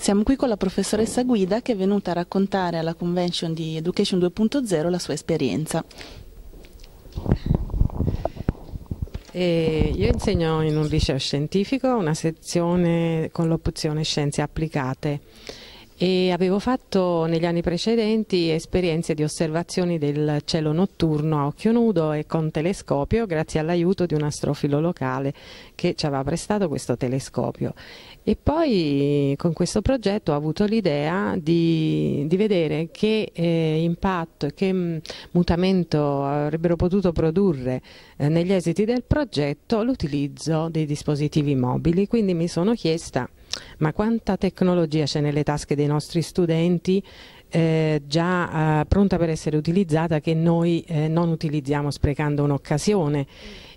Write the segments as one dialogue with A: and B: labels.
A: Siamo qui con la professoressa Guida che è venuta a raccontare alla convention di Education 2.0 la sua esperienza.
B: Eh, io insegno in un liceo scientifico una sezione con l'opzione scienze applicate e avevo fatto negli anni precedenti esperienze di osservazioni del cielo notturno a occhio nudo e con telescopio grazie all'aiuto di un astrofilo locale che ci aveva prestato questo telescopio e poi con questo progetto ho avuto l'idea di, di, vedere che eh, impatto e che mm, mutamento avrebbero potuto produrre eh, negli esiti del progetto l'utilizzo dei dispositivi mobili quindi mi sono chiesta ma quanta tecnologia c'è nelle tasche dei nostri studenti eh, già eh, pronta per essere utilizzata che noi eh, non utilizziamo sprecando un'occasione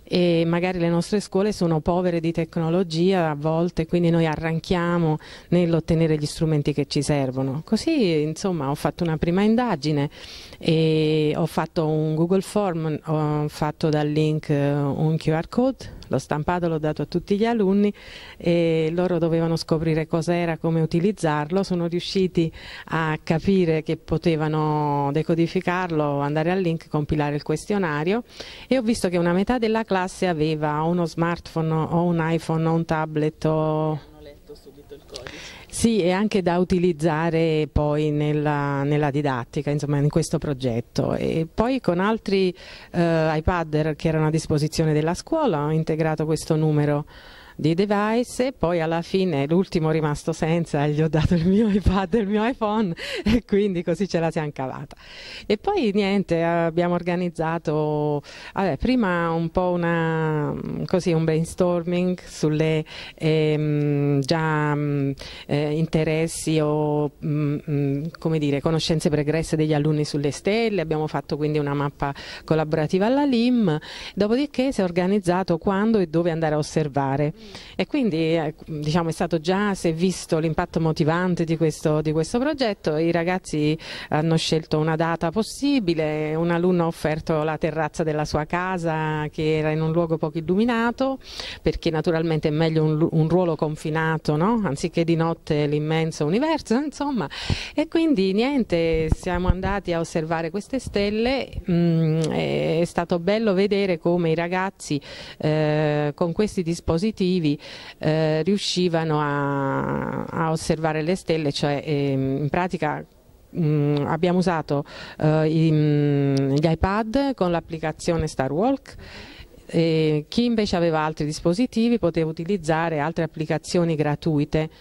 B: e magari le nostre scuole sono povere di tecnologia a volte quindi noi arranchiamo nell'ottenere gli strumenti che ci servono così insomma ho fatto una prima indagine ho fatto un Google Form ho fatto dal link eh, un QR code L'ho stampato, l'ho dato a tutti gli alunni e loro dovevano scoprire cos'era, come utilizzarlo. Sono riusciti a capire che potevano decodificarlo, andare al link, compilare il questionario e ho visto che una metà della classe aveva uno smartphone o un iPhone o un tablet o... Hanno letto subito il codice. Sì, e anche da utilizzare poi nella, nella didattica, insomma, in questo progetto. E poi con altri eh, iPad che erano a disposizione della scuola ho integrato questo numero di device e poi alla fine l'ultimo rimasto senza gli ho dato il mio iPad e il mio iPhone e quindi così ce la siamo cavata. E poi niente, abbiamo organizzato vabbè, prima un po' una, così, un brainstorming sulle ehm, già mm, eh, interessi o mh, mm, mh, mm, come dire, conoscenze pregresse degli alunni sulle stelle, abbiamo fatto quindi una mappa collaborativa alla LIM, dopodiché si è organizzato quando e dove andare a osservare. Mm. e quindi ecco, diciamo, è stato già, si è visto l'impatto motivante di questo, di questo progetto, i ragazzi hanno scelto una data possibile, un alunno ha offerto la terrazza della sua casa che era in un luogo poco illuminato perché naturalmente è meglio un, un ruolo confinato no? anziché di notte l'immenso universo insomma e quindi niente siamo andati a osservare queste stelle mm, è stato bello vedere come i ragazzi eh, con questi dispositivi televisivi eh, riuscivano a, a, osservare le stelle, cioè ehm, in pratica Mm, abbiamo usato uh, i, mm, gli iPad con l'applicazione Starwalk e chi invece aveva altri dispositivi poteva utilizzare altre applicazioni gratuite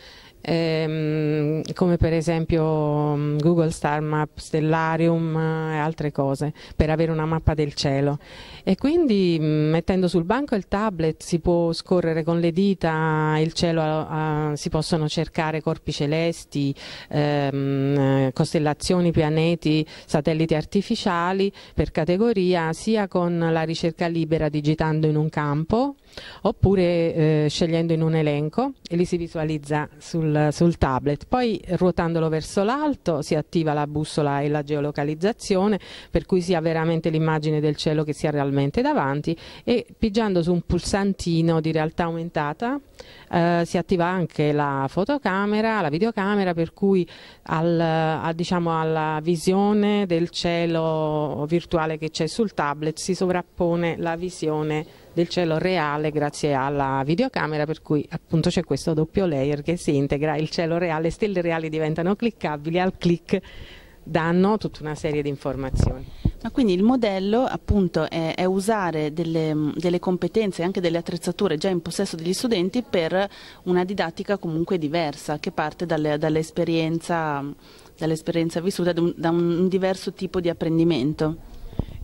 B: ehm, come per esempio mm, Google Star Map, Stellarium eh, e altre cose per avere una mappa del cielo e quindi mm, mettendo sul banco il tablet si può scorrere con le dita il cielo, a, a, si possono cercare corpi celesti, ehm, eh, costellazioni, pianeti, satelliti artificiali per categoria sia con la ricerca libera digitando in un campo oppure eh, scegliendo in un elenco e li si visualizza sul sul, sul tablet. Poi ruotandolo verso l'alto si attiva la bussola e la geolocalizzazione per cui si ha veramente l'immagine del cielo che si ha realmente davanti e pigiando su un pulsantino di realtà aumentata eh, si attiva anche la fotocamera, la videocamera per cui al, a, diciamo, alla visione del cielo virtuale che c'è sul tablet si sovrappone la visione del cielo reale grazie alla videocamera per cui appunto c'è questo doppio layer che si integra, il cielo reale, stelle reali diventano cliccabili, al clic danno tutta una serie di informazioni.
A: Ma quindi il modello appunto è, è usare delle, delle competenze e anche delle attrezzature già in possesso degli studenti per una didattica comunque diversa che parte dall'esperienza, dall vissuta, da un, da un diverso tipo di apprendimento.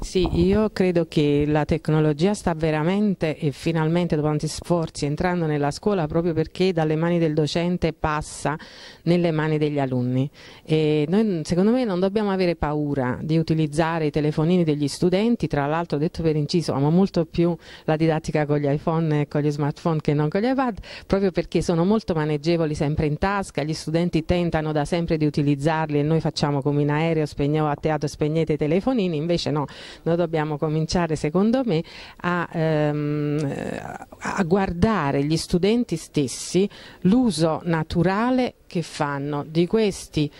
B: Sì, io credo che la tecnologia sta veramente e finalmente dopo tanti sforzi entrando nella scuola proprio perché dalle mani del docente passa nelle mani degli alunni. E noi secondo me non dobbiamo avere paura di utilizzare i telefonini degli studenti, tra l'altro detto per inciso amo molto più la didattica con gli iPhone e con gli smartphone che non con gli iPad, proprio perché sono molto maneggevoli sempre in tasca, gli studenti tentano da sempre di utilizzarli e noi facciamo come in aereo, spegniamo a teatro, spegnete i telefonini, invece no noi dobbiamo cominciare, secondo me, a, ehm, a guardare gli studenti stessi l'uso naturale che fanno di questi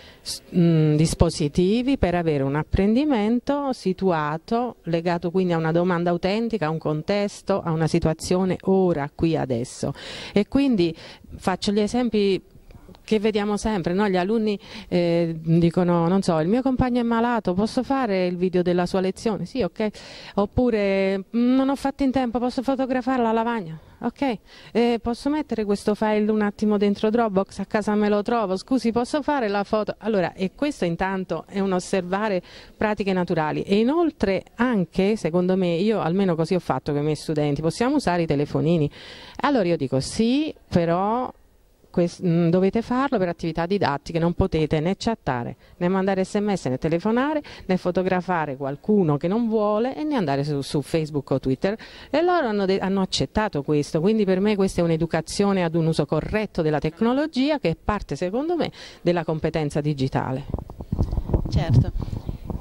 B: mh, dispositivi per avere un apprendimento situato, legato quindi a una domanda autentica, a un contesto, a una situazione ora, qui, adesso. E quindi faccio gli esempi che vediamo sempre, no? gli alunni eh, dicono, non so, il mio compagno è malato, posso fare il video della sua lezione? Sì, ok. Oppure mm, non ho fatto in tempo, posso fotografare la lavagna? ok, eh, posso mettere questo file un attimo dentro Dropbox, a casa me lo trovo, scusi posso fare la foto? Allora, e questo intanto è un osservare pratiche naturali e inoltre anche, secondo me, io almeno così ho fatto con i miei studenti, possiamo usare i telefonini? Allora io dico sì, però Mm, dovete farlo per attività didattiche, non potete né chattare, né mandare sms, né telefonare, né fotografare qualcuno che non vuole e né andare su, su Facebook o Twitter. E loro hanno, hanno, accettato questo, quindi per me questa è un'educazione ad un uso corretto della tecnologia che è parte, secondo me, della competenza digitale.
A: Certo.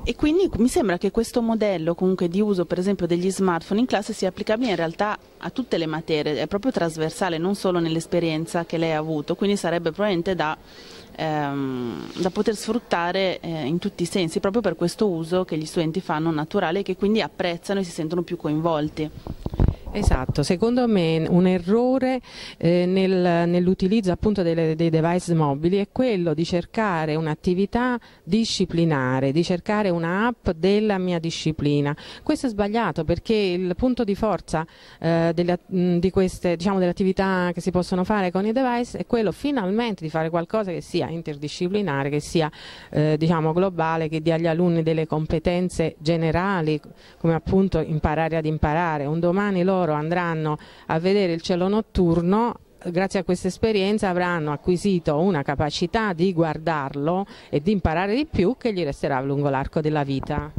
A: E quindi mi sembra che questo modello comunque di uso per esempio degli smartphone in classe sia applicabile in realtà a tutte le materie, è proprio trasversale, non solo nell'esperienza che lei ha avuto, quindi sarebbe probabilmente da, ehm, da poter sfruttare eh, in tutti i sensi, proprio per questo uso che gli studenti fanno naturale e che quindi apprezzano e si sentono più coinvolti. Esatto,
B: secondo me un errore eh, nel, nell'utilizzo appunto delle, dei device mobili è quello di cercare un'attività disciplinare, di cercare un'app della mia disciplina. Questo è sbagliato perché il punto di forza eh, delle, di queste, diciamo, delle attività che si possono fare con i device è quello finalmente di fare qualcosa che sia interdisciplinare, che sia eh, diciamo, globale, che dia agli alunni delle competenze generali, come appunto imparare ad imparare. Un domani loro loro andranno a vedere il cielo notturno grazie a questa esperienza avranno acquisito una capacità di guardarlo e di imparare di più che gli resterà lungo l'arco della vita.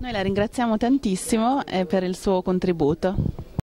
B: Noi la ringraziamo tantissimo eh, per il suo contributo.